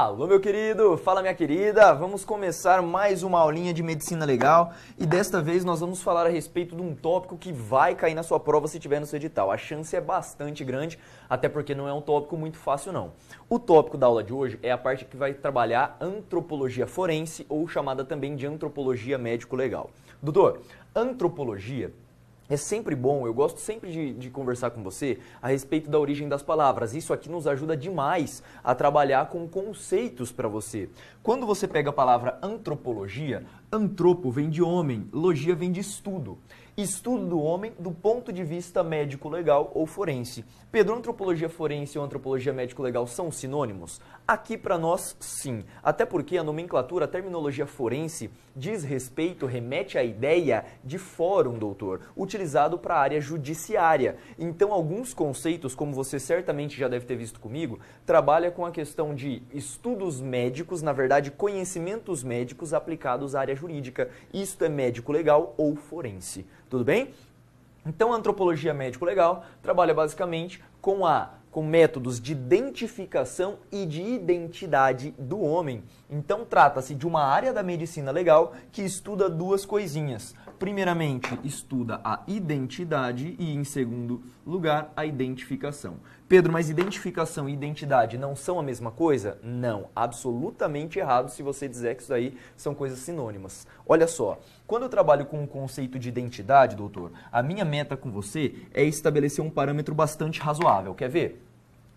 Alô, meu querido! Fala, minha querida! Vamos começar mais uma aulinha de medicina legal e desta vez nós vamos falar a respeito de um tópico que vai cair na sua prova se tiver no seu edital. A chance é bastante grande, até porque não é um tópico muito fácil, não. O tópico da aula de hoje é a parte que vai trabalhar antropologia forense ou chamada também de antropologia médico-legal. Doutor, antropologia é sempre bom, eu gosto sempre de, de, conversar com você a respeito da origem das palavras. Isso aqui nos ajuda demais a trabalhar com conceitos para você. Quando você pega a palavra antropologia, antropo vem de homem, logia vem de estudo estudo do homem do ponto de vista médico-legal ou forense. Pedro, antropologia forense ou antropologia médico-legal são sinônimos? Aqui para nós, sim. Até porque a nomenclatura, a terminologia forense diz respeito, remete à ideia de fórum, doutor, utilizado para a área judiciária. Então, alguns conceitos, como você certamente já deve ter visto comigo, trabalha com a questão de estudos médicos, na verdade, conhecimentos médicos aplicados à área jurídica. Isto é médico-legal ou forense. Tudo bem? Então, a antropologia médico-legal trabalha basicamente com a com métodos de identificação e de identidade do homem. Então, trata-se de uma área da medicina legal que estuda duas coisinhas. Primeiramente, estuda a identidade e, em segundo lugar, a identificação. Pedro, mas identificação e identidade não são a mesma coisa? Não, absolutamente errado se você dizer que isso aí são coisas sinônimas. Olha só, quando eu trabalho com o conceito de identidade, doutor, a minha meta com você é estabelecer um parâmetro bastante razoável. Quer ver?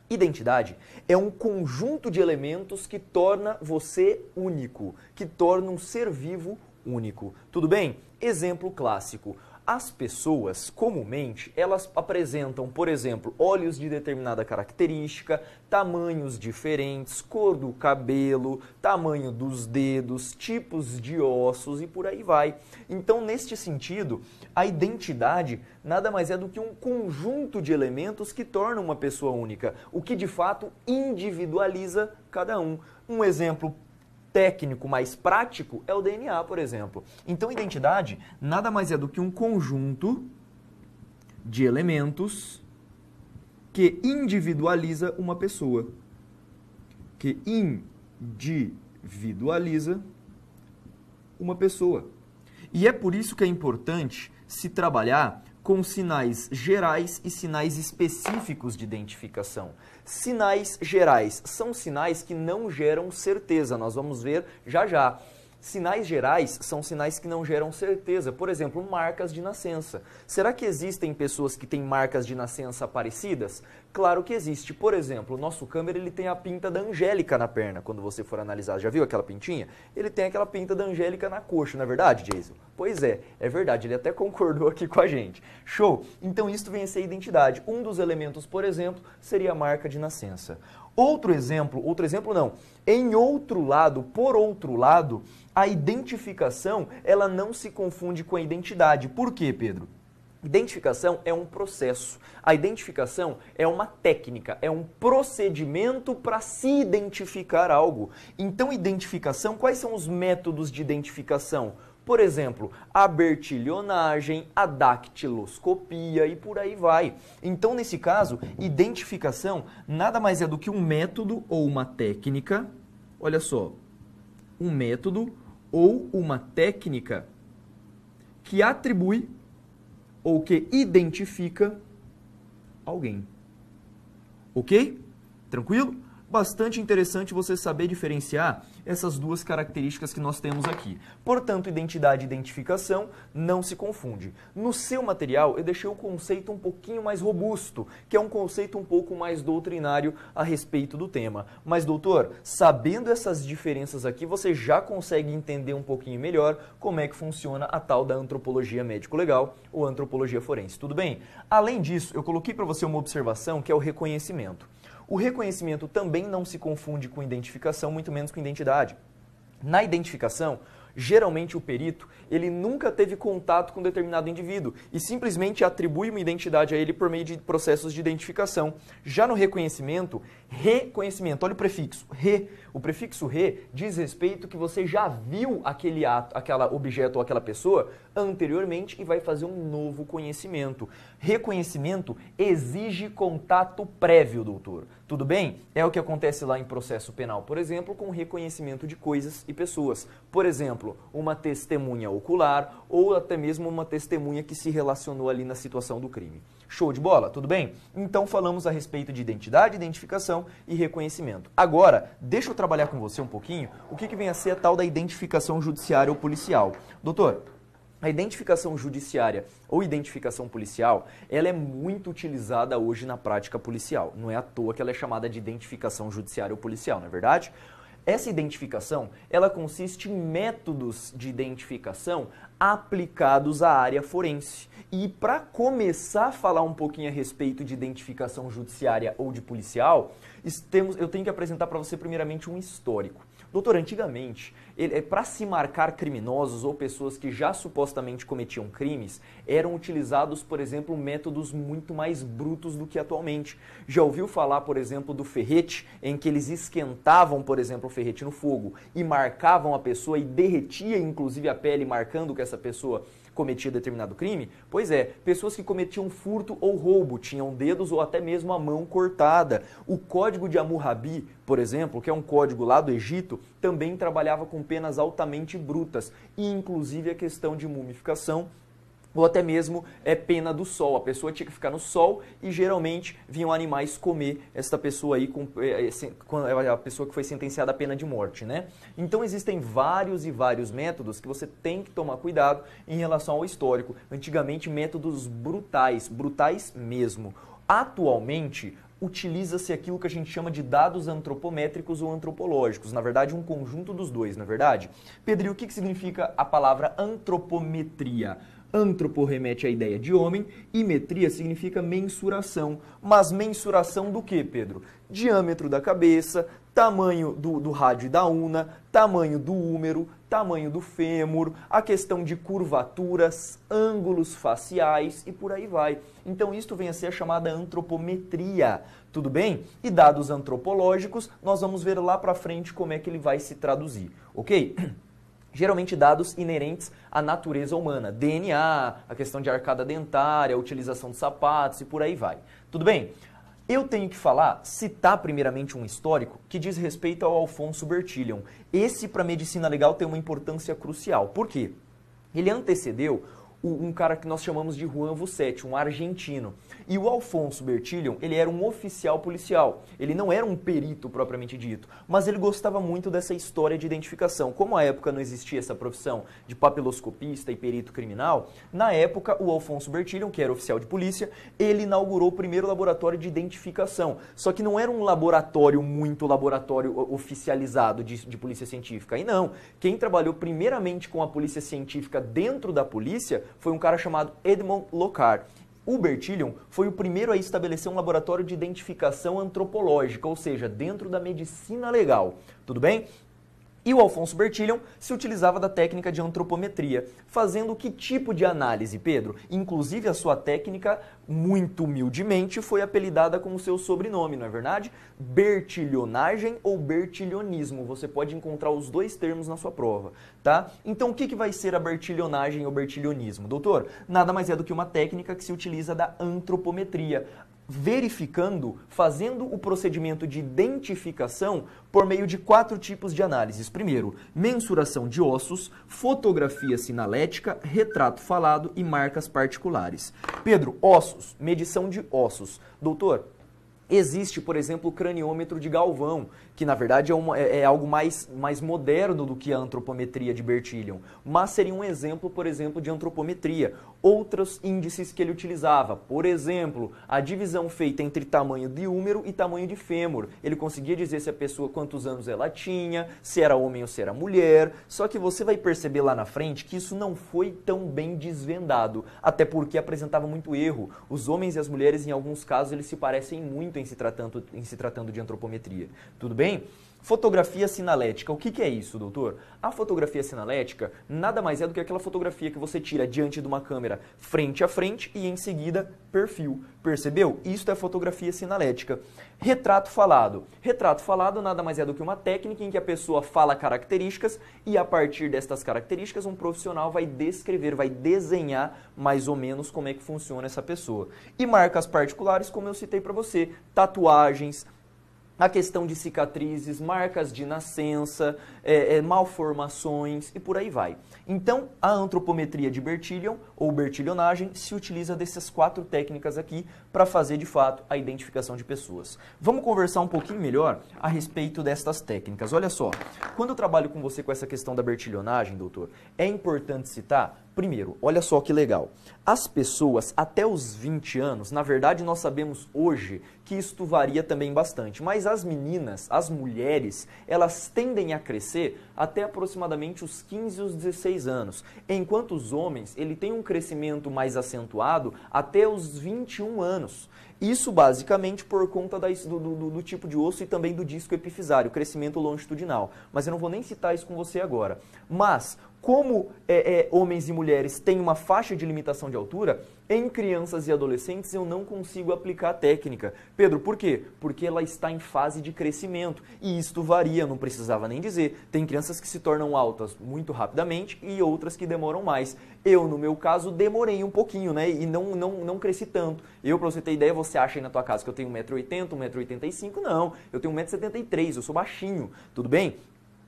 Identidade é um conjunto de elementos que torna você único, que torna um ser vivo único. Tudo bem? Exemplo clássico. As pessoas, comumente, elas apresentam, por exemplo, olhos de determinada característica, tamanhos diferentes, cor do cabelo, tamanho dos dedos, tipos de ossos e por aí vai. Então, neste sentido, a identidade nada mais é do que um conjunto de elementos que torna uma pessoa única, o que de fato individualiza cada um. Um exemplo técnico mais prático é o DNA, por exemplo. Então, identidade nada mais é do que um conjunto de elementos que individualiza uma pessoa. Que individualiza uma pessoa. E é por isso que é importante se trabalhar com sinais gerais e sinais específicos de identificação. Sinais gerais são sinais que não geram certeza, nós vamos ver já já. Sinais gerais são sinais que não geram certeza, por exemplo, marcas de nascença. Será que existem pessoas que têm marcas de nascença parecidas? Claro que existe. Por exemplo, o nosso câmera ele tem a pinta da Angélica na perna, quando você for analisar. Já viu aquela pintinha? Ele tem aquela pinta da Angélica na coxa, não é verdade, Jason? Pois é, é verdade. Ele até concordou aqui com a gente. Show! Então, isso vem a ser identidade. Um dos elementos, por exemplo, seria a marca de nascença. Outro exemplo, outro exemplo não. Em outro lado, por outro lado, a identificação, ela não se confunde com a identidade. Por quê, Pedro? Identificação é um processo. A identificação é uma técnica, é um procedimento para se identificar algo. Então, identificação, quais são os métodos de identificação? Por exemplo, a bertilhonagem, a dactiloscopia e por aí vai. Então, nesse caso, identificação nada mais é do que um método ou uma técnica. Olha só, um método ou uma técnica que atribui ou que identifica alguém. Ok? Tranquilo? bastante interessante você saber diferenciar essas duas características que nós temos aqui. Portanto, identidade e identificação não se confunde. No seu material, eu deixei o conceito um pouquinho mais robusto, que é um conceito um pouco mais doutrinário a respeito do tema. Mas, doutor, sabendo essas diferenças aqui, você já consegue entender um pouquinho melhor como é que funciona a tal da antropologia médico-legal ou antropologia forense, tudo bem? Além disso, eu coloquei para você uma observação que é o reconhecimento. O reconhecimento também não se confunde com identificação, muito menos com identidade. Na identificação, geralmente o perito, ele nunca teve contato com determinado indivíduo e simplesmente atribui uma identidade a ele por meio de processos de identificação. Já no reconhecimento, reconhecimento, olha o prefixo, re o prefixo re diz respeito que você já viu aquele ato, aquela objeto ou aquela pessoa anteriormente e vai fazer um novo conhecimento. Reconhecimento exige contato prévio, doutor. Tudo bem? É o que acontece lá em processo penal, por exemplo, com reconhecimento de coisas e pessoas. Por exemplo, uma testemunha ocular ou até mesmo uma testemunha que se relacionou ali na situação do crime. Show de bola, tudo bem? Então falamos a respeito de identidade, identificação e reconhecimento. Agora, deixa eu trabalhar com você um pouquinho o que, que vem a ser a tal da identificação judiciária ou policial. Doutor, a identificação judiciária ou identificação policial, ela é muito utilizada hoje na prática policial. Não é à toa que ela é chamada de identificação judiciária ou policial, não é verdade? Essa identificação, ela consiste em métodos de identificação aplicados à área forense. E para começar a falar um pouquinho a respeito de identificação judiciária ou de policial, temos, eu tenho que apresentar para você primeiramente um histórico. Doutor, antigamente, eh, para se marcar criminosos ou pessoas que já supostamente cometiam crimes, eram utilizados, por exemplo, métodos muito mais brutos do que atualmente. Já ouviu falar, por exemplo, do ferrete, em que eles esquentavam, por exemplo, o ferrete no fogo e marcavam a pessoa e derretia inclusive a pele, marcando que essa pessoa cometia determinado crime? Pois é, pessoas que cometiam furto ou roubo tinham dedos ou até mesmo a mão cortada. O código de Hammurabi, por exemplo, que é um código lá do Egito, também trabalhava com penas altamente brutas, e inclusive a questão de mumificação ou até mesmo é pena do sol. A pessoa tinha que ficar no sol e geralmente vinham animais comer esta pessoa aí, com, é, é, a pessoa que foi sentenciada à pena de morte, né? Então existem vários e vários métodos que você tem que tomar cuidado em relação ao histórico. Antigamente métodos brutais, brutais mesmo. Atualmente, utiliza-se aquilo que a gente chama de dados antropométricos ou antropológicos, na verdade um conjunto dos dois, na é verdade. Pedro, o que, que significa a palavra antropometria? Antropo remete à ideia de homem e metria significa mensuração. Mas mensuração do que, Pedro? Diâmetro da cabeça, tamanho do, do rádio da una, tamanho do úmero, tamanho do fêmur, a questão de curvaturas, ângulos faciais e por aí vai. Então, isto vem a ser a chamada antropometria, tudo bem? E dados antropológicos, nós vamos ver lá para frente como é que ele vai se traduzir, ok? geralmente dados inerentes à natureza humana, DNA, a questão de arcada dentária, a utilização de sapatos e por aí vai. Tudo bem? Eu tenho que falar, citar primeiramente um histórico que diz respeito ao Alfonso Bertillon. Esse para medicina legal tem uma importância crucial. Por quê? Ele antecedeu um cara que nós chamamos de Juan Vucetti, um argentino. E o Alfonso Bertillion, ele era um oficial policial. Ele não era um perito propriamente dito, mas ele gostava muito dessa história de identificação. Como à época não existia essa profissão de papiloscopista e perito criminal, na época o Alfonso Bertillion, que era oficial de polícia, ele inaugurou o primeiro laboratório de identificação. Só que não era um laboratório muito laboratório oficializado de, de polícia científica. E não, quem trabalhou primeiramente com a polícia científica dentro da polícia foi um cara chamado Edmond Locard. O Bertillon foi o primeiro a estabelecer um laboratório de identificação antropológica, ou seja, dentro da medicina legal. Tudo bem? E o Alfonso Bertillon se utilizava da técnica de antropometria, fazendo que tipo de análise, Pedro? Inclusive a sua técnica, muito humildemente, foi apelidada com o seu sobrenome, não é verdade? Bertilhonagem ou bertilhonismo, você pode encontrar os dois termos na sua prova, tá? Então o que, que vai ser a bertilhonagem ou bertilhonismo? Doutor, nada mais é do que uma técnica que se utiliza da antropometria verificando, fazendo o procedimento de identificação por meio de quatro tipos de análises. Primeiro, mensuração de ossos, fotografia sinalética, retrato falado e marcas particulares. Pedro, ossos, medição de ossos. Doutor, Existe, por exemplo, o craniômetro de Galvão, que na verdade é, uma, é, é algo mais, mais moderno do que a antropometria de Bertillon, mas seria um exemplo, por exemplo, de antropometria, outros índices que ele utilizava. Por exemplo, a divisão feita entre tamanho de húmero e tamanho de fêmur. Ele conseguia dizer se a pessoa quantos anos ela tinha, se era homem ou se era mulher. Só que você vai perceber lá na frente que isso não foi tão bem desvendado, até porque apresentava muito erro. Os homens e as mulheres, em alguns casos, eles se parecem muito em se tratando, em se tratando de antropometria. Tudo bem? Fotografia sinalética. O que, que, é isso, doutor? A fotografia sinalética nada mais é do que aquela fotografia que você tira diante de uma câmera frente a frente e em seguida perfil. Percebeu? Isso é fotografia sinalética. Retrato falado. Retrato falado nada mais é do que uma técnica em que a pessoa fala características e a partir destas características um profissional vai descrever, vai desenhar mais ou menos como é que funciona essa pessoa. E marcas particulares, como eu citei para você, tatuagens, a questão de cicatrizes, marcas de nascença, é, é, malformações e por aí vai. Então, a antropometria de Bertillon ou Bertillonagem se utiliza dessas quatro técnicas aqui para fazer de fato a identificação de pessoas. Vamos conversar um pouquinho melhor a respeito destas técnicas. Olha só, quando eu trabalho com você com essa questão da Bertillonagem, doutor, é importante citar Primeiro, olha só que legal. As pessoas até os 20 anos, na verdade nós sabemos hoje que isto varia também bastante, mas as meninas, as mulheres, elas tendem a crescer até aproximadamente os 15 os 16 anos, enquanto os homens, ele tem um crescimento mais acentuado até os 21 anos. Isso basicamente por conta da, do, do, do, tipo de osso e também do disco epifisário, crescimento longitudinal. Mas eu não vou nem citar isso com você agora. Mas como é, é, homens e mulheres têm uma faixa de limitação de altura, em crianças e adolescentes eu não consigo aplicar a técnica. Pedro, por quê? Porque ela está em fase de crescimento e isto varia, não precisava nem dizer. Tem crianças que se tornam altas muito rapidamente e outras que demoram mais. Eu, no meu caso, demorei um pouquinho, né? E não, não, não cresci tanto. Eu, pra você ter ideia, você acha aí na tua casa que eu tenho 1,80m, 1,85m? Não, eu tenho 1,73m, eu sou baixinho, tudo bem?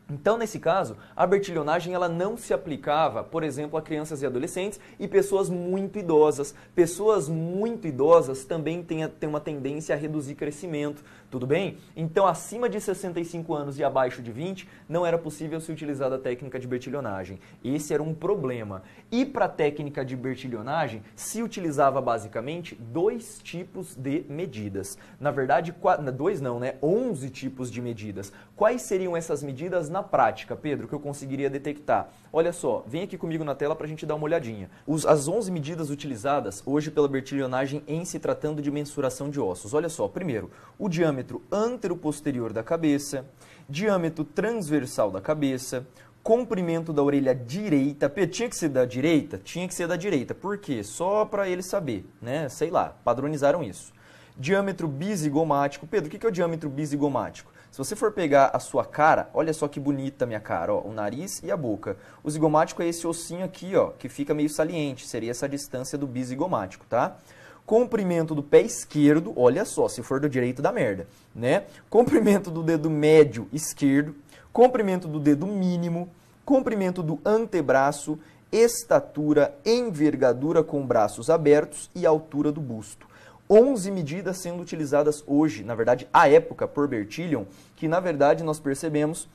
Então, nesse caso, a bertilionagem ela não se aplicava, por exemplo, a crianças e adolescentes e pessoas muito idosas. Pessoas muito idosas também têm, uma tendência a reduzir crescimento, tudo bem? Então, acima de 65 anos e abaixo de 20, não era possível se utilizar a técnica de bertilionagem. Esse era um problema. E para a técnica de bertilionagem, se utilizava basicamente dois tipos de medidas. Na verdade, dois não, né? 11 tipos de medidas. Quais seriam essas medidas na prática, Pedro, que eu conseguiria detectar? Olha só, vem aqui comigo na tela para a gente dar uma olhadinha. Os, as 11 medidas utilizadas hoje pela bertilionagem em se tratando de mensuração de ossos. Olha só, primeiro, o diâmetro anteroposterior da cabeça, diâmetro transversal da cabeça, comprimento da orelha direita. Pedro, tinha que ser da direita? Tinha que ser da direita. Por quê? Só para ele saber, né? Sei lá, padronizaram isso. Diâmetro bisigomático. Pedro, o que é o diâmetro bisigomático? Se você for pegar a sua cara, olha só que bonita a minha cara, ó, o nariz e a boca. O zigomático é esse ossinho aqui, ó, que fica meio saliente, seria essa distância do bizigomático, tá? Comprimento do pé esquerdo, olha só, se for do direito da merda, né? Comprimento do dedo médio esquerdo, comprimento do dedo mínimo, comprimento do antebraço, estatura, envergadura com braços abertos e altura do busto. 11 medidas sendo utilizadas hoje, na verdade, à época, por Bertillon, que na verdade nós percebemos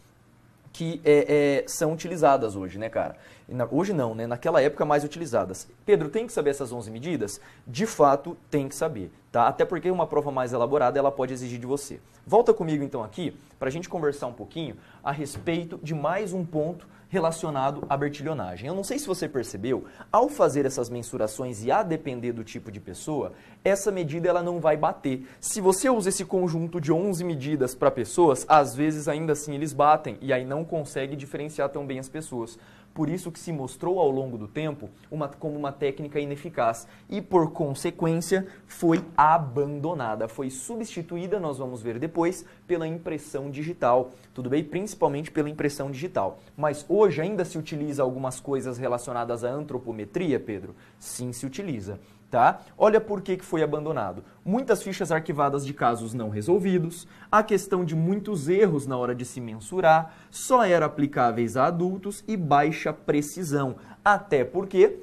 que é, é, são utilizadas hoje, né, cara? hoje não, né? naquela época mais utilizadas. Pedro, tem que saber essas 11 medidas? De fato, tem que saber, tá? Até porque uma prova mais elaborada, ela pode exigir de você. Volta comigo então aqui, para a gente conversar um pouquinho a respeito de mais um ponto relacionado à bertilionagem. Eu não sei se você percebeu, ao fazer essas mensurações e a depender do tipo de pessoa, essa medida ela não vai bater. Se você usa esse conjunto de 11 medidas para pessoas, às vezes ainda assim eles batem e aí não consegue diferenciar tão bem as pessoas por isso que se mostrou ao longo do tempo uma, como uma técnica ineficaz e, por consequência, foi abandonada, foi substituída, nós vamos ver depois, pela impressão digital, tudo bem? Principalmente pela impressão digital. Mas hoje ainda se utiliza algumas coisas relacionadas à antropometria, Pedro? Sim, se utiliza tá? Olha por que, que foi abandonado. Muitas fichas arquivadas de casos não resolvidos, a questão de muitos erros na hora de se mensurar, só eram aplicáveis a adultos e baixa precisão. Até porque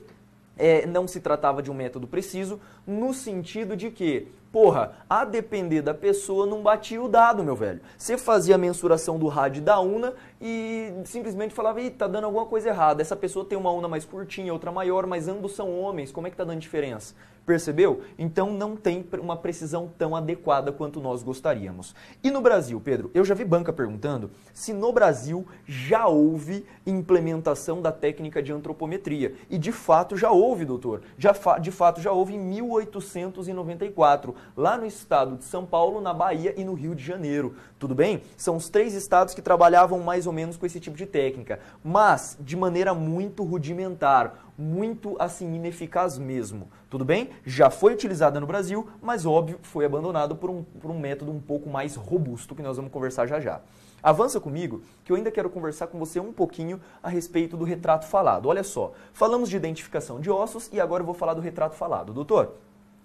é, não se tratava de um método preciso, no sentido de que, porra, a depender da pessoa não batia o dado, meu velho. Você fazia a mensuração do rádio da una e simplesmente falava, ih, tá dando alguma coisa errada. Essa pessoa tem uma una mais curtinha, outra maior, mas ambos são homens, como é que tá dando diferença? Percebeu? Então não tem uma precisão tão adequada quanto nós gostaríamos. E no Brasil, Pedro, eu já vi banca perguntando se no Brasil já houve implementação da técnica de antropometria. E de fato já houve, doutor. Já fa de fato já houve em 1894, lá no estado de São Paulo, na Bahia e no Rio de Janeiro. Tudo bem? São os três estados que trabalhavam mais ou menos com esse tipo de técnica, mas de maneira muito rudimentar muito assim ineficaz mesmo. Tudo bem? Já foi utilizada no Brasil, mas óbvio, foi abandonado por um, por um método um pouco mais robusto que nós vamos conversar já já. Avança comigo que eu ainda quero conversar com você um pouquinho a respeito do retrato falado. Olha só, falamos de identificação de ossos e agora eu vou falar do retrato falado. Doutor,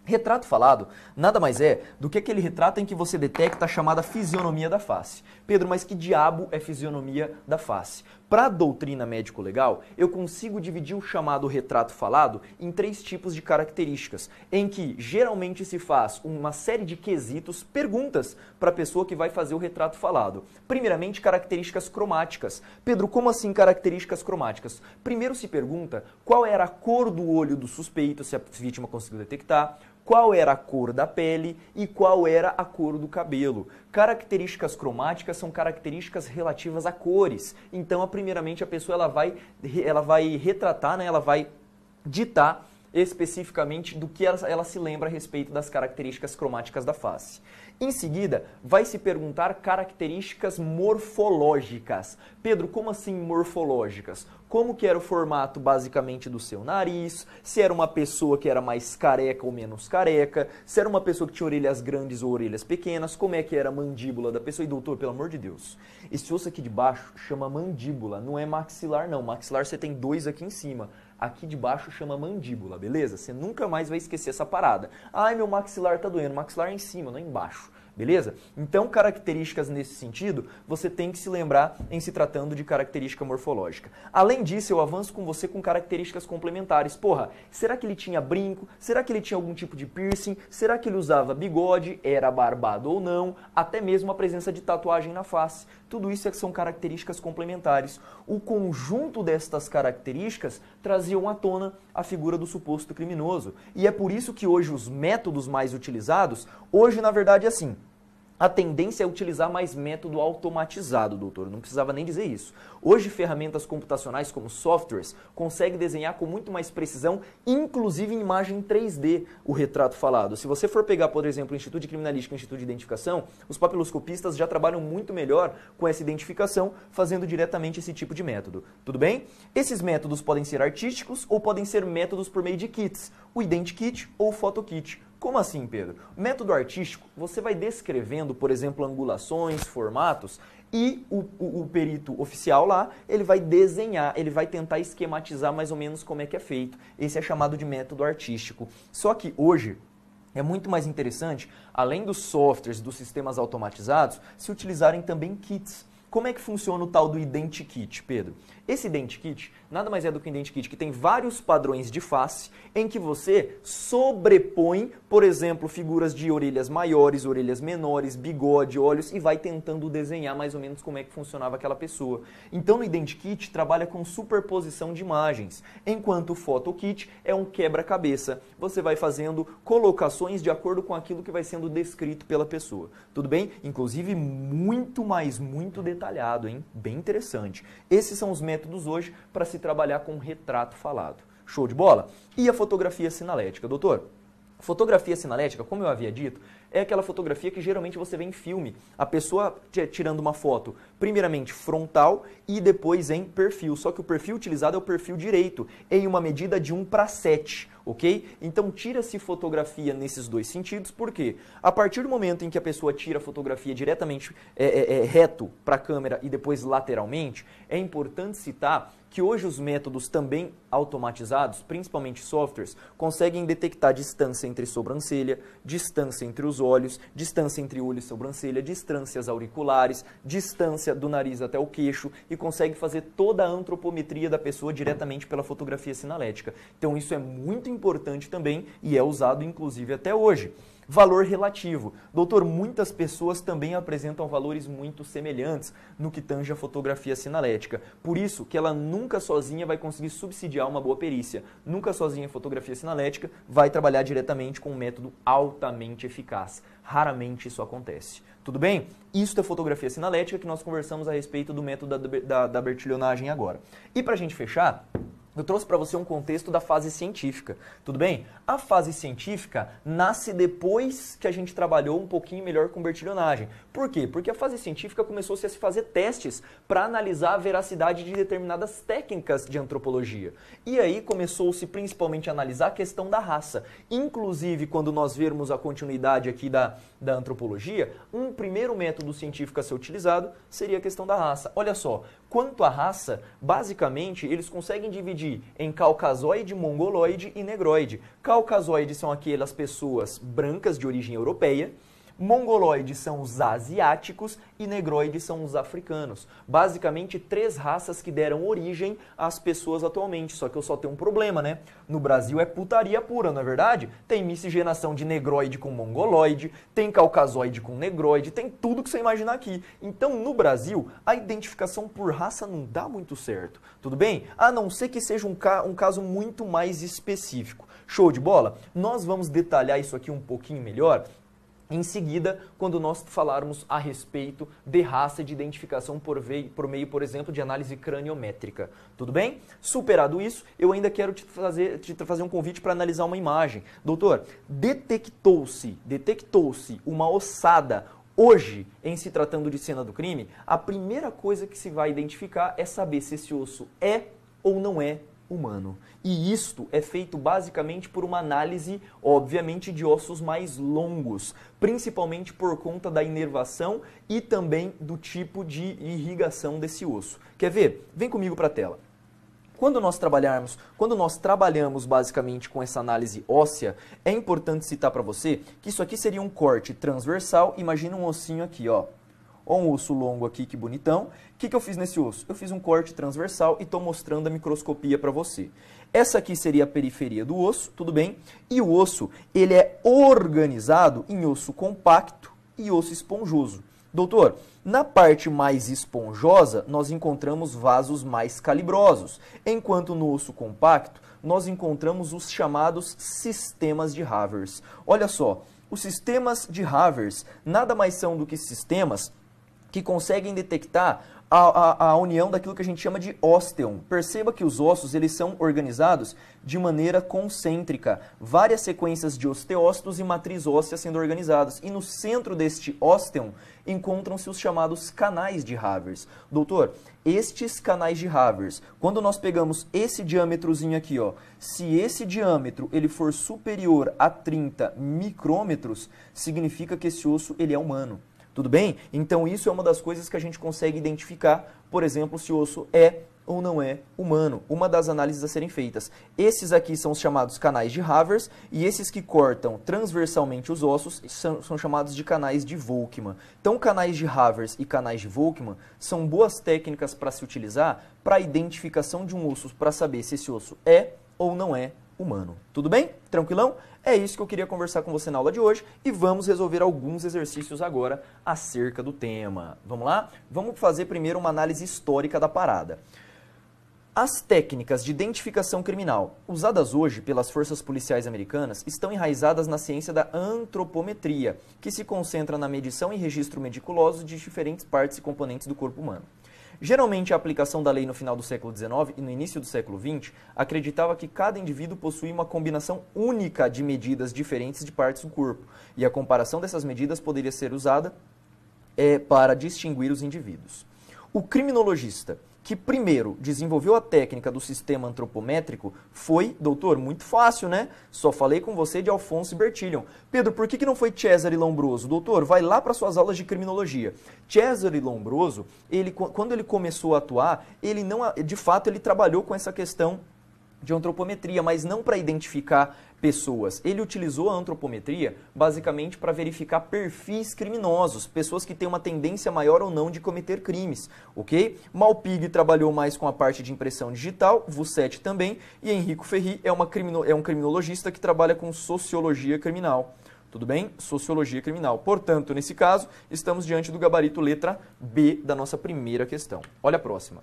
Retrato falado nada mais é do que aquele retrato em que você detecta a chamada fisionomia da face. Pedro, mas que diabo é fisionomia da face? Para a doutrina médico-legal, eu consigo dividir o chamado retrato falado em três tipos de características, em que geralmente se faz uma série de quesitos, perguntas para a pessoa que vai fazer o retrato falado. Primeiramente, características cromáticas. Pedro, como assim características cromáticas? Primeiro se pergunta qual era a cor do olho do suspeito, se a vítima conseguiu detectar, qual era a cor da pele e qual era a cor do cabelo. Características cromáticas são características relativas a cores. Então, primeiramente, a pessoa ela vai, ela vai retratar, né? ela vai ditar especificamente do que ela, ela, se lembra a respeito das características cromáticas da face. Em seguida, vai se perguntar características morfológicas. Pedro, como assim morfológicas? como que era o formato basicamente do seu nariz, se era uma pessoa que era mais careca ou menos careca, se era uma pessoa que tinha orelhas grandes ou orelhas pequenas, como é que era a mandíbula da pessoa. E doutor, pelo amor de Deus, esse osso aqui de baixo chama mandíbula, não é maxilar não. Maxilar você tem dois aqui em cima. Aqui de baixo chama mandíbula, beleza? Você nunca mais vai esquecer essa parada. Ai, meu maxilar tá doendo. Maxilar é em cima, não é embaixo beleza? Então, características nesse sentido, você tem que se lembrar em se tratando de característica morfológica. Além disso, eu avanço com você com características complementares. Porra, será que ele tinha brinco? Será que ele tinha algum tipo de piercing? Será que ele usava bigode? Era barbado ou não? Até mesmo a presença de tatuagem na face. Tudo isso é são características complementares. O conjunto destas características traziam à tona a figura do suposto criminoso. E é por isso que hoje os métodos mais utilizados, hoje na verdade é assim, a tendência é utilizar mais método automatizado, doutor. não precisava nem dizer isso. Hoje, ferramentas computacionais como softwares conseguem desenhar com muito mais precisão, inclusive em imagem 3D, o retrato falado. Se você for pegar, por exemplo, o Instituto de Criminalística e o Instituto de Identificação, os papiloscopistas já trabalham muito melhor com essa identificação, fazendo diretamente esse tipo de método. Tudo bem? Esses métodos podem ser artísticos ou podem ser métodos por meio de kits, o identikit ou o PhotoKit como assim, Pedro? Método artístico, você vai descrevendo, por exemplo, angulações, formatos, e o, o, o, perito oficial lá, ele vai desenhar, ele vai tentar esquematizar mais ou menos como é que é feito. Esse é chamado de método artístico. Só que hoje, é muito mais interessante, além dos softwares, dos sistemas automatizados, se utilizarem também kits. Como é que funciona o tal do Identikit, Pedro? Esse kit nada mais é do que um kit que tem vários padrões de face em que você sobrepõe, por exemplo, figuras de orelhas maiores, orelhas menores, bigode, olhos e vai tentando desenhar mais ou menos como é que funcionava aquela pessoa. Então, no identikit trabalha com superposição de imagens, enquanto o kit é um quebra-cabeça. Você vai fazendo colocações de acordo com aquilo que vai sendo descrito pela pessoa. Tudo bem? Inclusive muito mais muito detalhado, hein? Bem interessante. Esses são os métodos métodos hoje para se trabalhar com retrato falado. Show de bola? E a fotografia sinalética, doutor? Fotografia sinalética, como eu havia dito, é aquela fotografia que geralmente você vê em filme. A pessoa tirando uma foto, primeiramente frontal e depois em perfil. Só que o perfil utilizado é o perfil direito, em uma medida de 1 para 7, ok? Então tira-se fotografia nesses dois sentidos, por quê? a partir do momento em que a pessoa tira a fotografia diretamente é, é, é, reto para a câmera e depois lateralmente, é importante citar que hoje os métodos também automatizados, principalmente softwares, conseguem detectar distância entre sobrancelha, distância entre os olhos, distância entre olho e sobrancelha, distâncias auriculares, distância do nariz até o queixo e consegue fazer toda a antropometria da pessoa diretamente pela fotografia sinalética. Então isso é muito importante também e é usado inclusive até hoje valor relativo. Doutor, muitas pessoas também apresentam valores muito semelhantes no que tange a fotografia sinalética. Por isso que ela nunca sozinha vai conseguir subsidiar elogiar uma boa perícia. Nunca sozinha em fotografia sinalética, vai trabalhar diretamente com um método altamente eficaz. Raramente isso acontece. Tudo bem? Isso é fotografia sinalética que nós conversamos a respeito do método da, da, da agora. E para a gente fechar, eu trouxe para você um contexto da fase científica, tudo bem? A fase científica nasce depois que a gente trabalhou um pouquinho melhor com bertilhonagem, por quê? Porque a fase científica começou-se a se fazer testes para analisar a veracidade de determinadas técnicas de antropologia. E aí começou-se principalmente a analisar a questão da raça. Inclusive, quando nós vermos a continuidade aqui da, da antropologia, um primeiro método científico a ser utilizado seria a questão da raça. Olha só, quanto à raça, basicamente eles conseguem dividir em caucasoide, mongoloide e negroide. Caucasoides são aquelas pessoas brancas de origem europeia Mongoloides são os asiáticos e negroides são os africanos. Basicamente, três raças que deram origem às pessoas atualmente. Só que eu só tenho um problema, né? No Brasil é putaria pura, não é verdade? Tem miscigenação de negroide com mongoloide, tem caucasoide com negroide, tem tudo que você imaginar aqui. Então, no Brasil, a identificação por raça não dá muito certo, tudo bem? A não ser que seja um, ca um caso muito mais específico. Show de bola? Nós vamos detalhar isso aqui um pouquinho melhor em seguida, quando nós falarmos a respeito de raça de identificação por, por, meio, por exemplo, de análise craniométrica. Tudo bem? Superado isso, eu ainda quero te fazer, te fazer um convite para analisar uma imagem. Doutor, detectou-se, detectou-se uma ossada Hoje, em se tratando de cena do crime, a primeira coisa que se vai identificar é saber se esse osso é ou não é humano. E isto é feito basicamente por uma análise, obviamente, de ossos mais longos, principalmente por conta da inervação e também do tipo de irrigação desse osso. Quer ver? Vem comigo para a tela quando nós trabalharmos, quando nós trabalhamos basicamente com essa análise óssea, é importante citar para você que isso aqui seria um corte transversal, imagina um ossinho aqui, ó. Ou um osso longo aqui, que bonitão, que, que eu fiz nesse osso? Eu fiz um corte transversal e estou mostrando a microscopia para você. Essa aqui seria a periferia do osso, tudo bem? E o osso, ele é organizado em osso compacto e osso esponjoso. Doutor, na parte mais esponjosa, nós encontramos vasos mais calibrosos, enquanto no osso compacto, nós encontramos os chamados sistemas de Havers. Olha só, os sistemas de Havers nada mais são do que sistemas que conseguem detectar a, a, a, união daquilo que a gente chama de ósteon. Perceba que os ossos eles são organizados de maneira concêntrica, várias sequências de osteócitos e matriz óssea sendo organizadas. E no centro deste ósteon encontram-se os chamados canais de Havers. Doutor, estes canais de Havers, quando nós pegamos esse diâmetrozinho aqui, ó, se esse diâmetro ele for superior a 30 micrômetros, significa que esse osso ele é humano. Tudo bem? Então isso é uma das coisas que a gente consegue identificar, por exemplo, se o osso é ou não é humano. Uma das análises a serem feitas. Esses aqui são os chamados canais de Havers e esses que cortam transversalmente os ossos são, são, chamados de canais de Volkmann. Então, canais de Havers e canais de Volkmann são boas técnicas para se utilizar para a identificação de um osso, para saber se esse osso é ou não é humano. Tudo bem? Tranquilão? É isso que eu queria conversar com você na aula de hoje e vamos resolver alguns exercícios agora acerca do tema. Vamos lá? Vamos fazer primeiro uma análise histórica da parada. As técnicas de identificação criminal usadas hoje pelas forças policiais americanas estão enraizadas na ciência da antropometria, que se concentra na medição e registro meticuloso de diferentes partes e componentes do corpo humano. Geralmente, a aplicação da lei no final do século XIX e no início do século XX acreditava que cada indivíduo possuía uma combinação única de medidas diferentes de partes do corpo, e a comparação dessas medidas poderia ser usada é, para distinguir os indivíduos. O criminologista que primeiro desenvolveu a técnica do sistema antropométrico foi, doutor, muito fácil, né? Só falei com você de Alfonso Bertillion. Pedro, por que, que não foi Cesare Lombroso? Doutor, vai lá para suas aulas de criminologia. Cesare Lombroso, ele, quando ele começou a atuar, ele não, de fato, ele trabalhou com essa questão de antropometria, mas não para identificar pessoas. Ele utilizou a antropometria basicamente para verificar perfis criminosos, pessoas que têm uma tendência maior ou não de cometer crimes, ok? Malpig trabalhou mais com a parte de impressão digital, Vusset também, e Henrico Ferri é, uma crimino, é um criminologista que trabalha com sociologia criminal. Tudo bem? Sociologia criminal. Portanto, nesse caso, estamos diante do gabarito letra B da nossa primeira questão. Olha a próxima.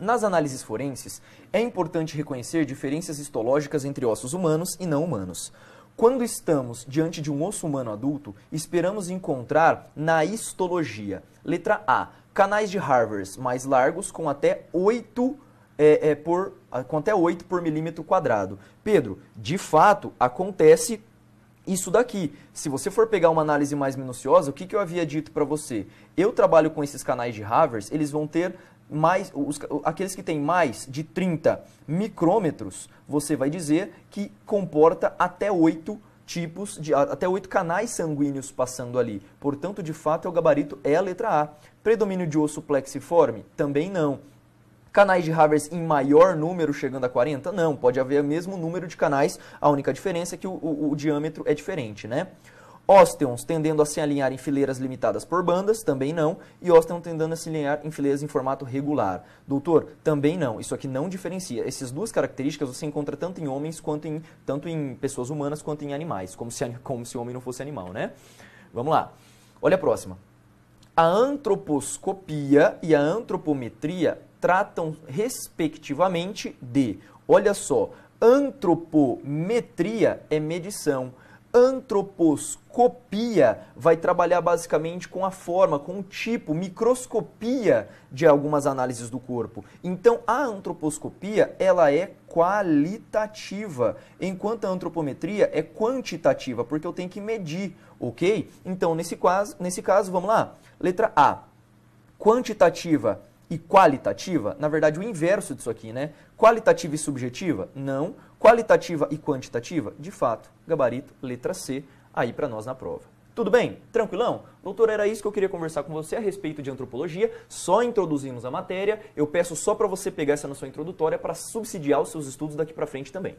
Nas análises forenses, é importante reconhecer diferenças histológicas entre ossos humanos e não humanos. Quando estamos diante de um osso humano adulto, esperamos encontrar na histologia, letra A, canais de Harvard mais largos com até 8 é, é, por, ah, com até 8 por milímetro quadrado. Pedro, de fato, acontece isso daqui. Se você for pegar uma análise mais minuciosa, o que, que eu havia dito para você? Eu trabalho com esses canais de Havers, eles vão ter mais, os, aqueles que têm mais de 30 micrômetros, você vai dizer que comporta até 8 tipos de até oito canais sanguíneos passando ali. Portanto, de fato, é o gabarito é a letra A. Predomínio de osso plexiforme? Também não. Canais de Havers em maior número, chegando a 40? Não, pode haver o mesmo número de canais, a única diferença é que o, o, o diâmetro é diferente, né? Ósteons tendendo a se alinhar em fileiras limitadas por bandas, também não. E ósteons tendendo a se alinhar em fileiras em formato regular. Doutor, também não. Isso aqui não diferencia. Essas duas características você encontra tanto em homens quanto em tanto em pessoas humanas quanto em animais, como se como se o homem não fosse animal, né? Vamos lá. Olha a próxima. A antroposcopia e a antropometria tratam respectivamente de, olha só, antropometria é medição antroposcopia vai trabalhar basicamente com a forma, com o tipo, microscopia de algumas análises do corpo. Então a antroposcopia ela é qualitativa, enquanto a antropometria é quantitativa, porque eu tenho que medir, ok? Então nesse caso, nesse caso vamos lá, letra A, quantitativa e qualitativa, na verdade o inverso disso aqui, né? Qualitativa e subjetiva? Não Qualitativa e quantitativa, de fato, gabarito, letra C, aí para nós na prova. Tudo bem? Tranquilão? Doutor, era isso que eu queria conversar com você a respeito de antropologia. Só introduzimos a matéria. Eu peço só para você pegar essa noção introdutória para subsidiar os seus estudos daqui para frente também.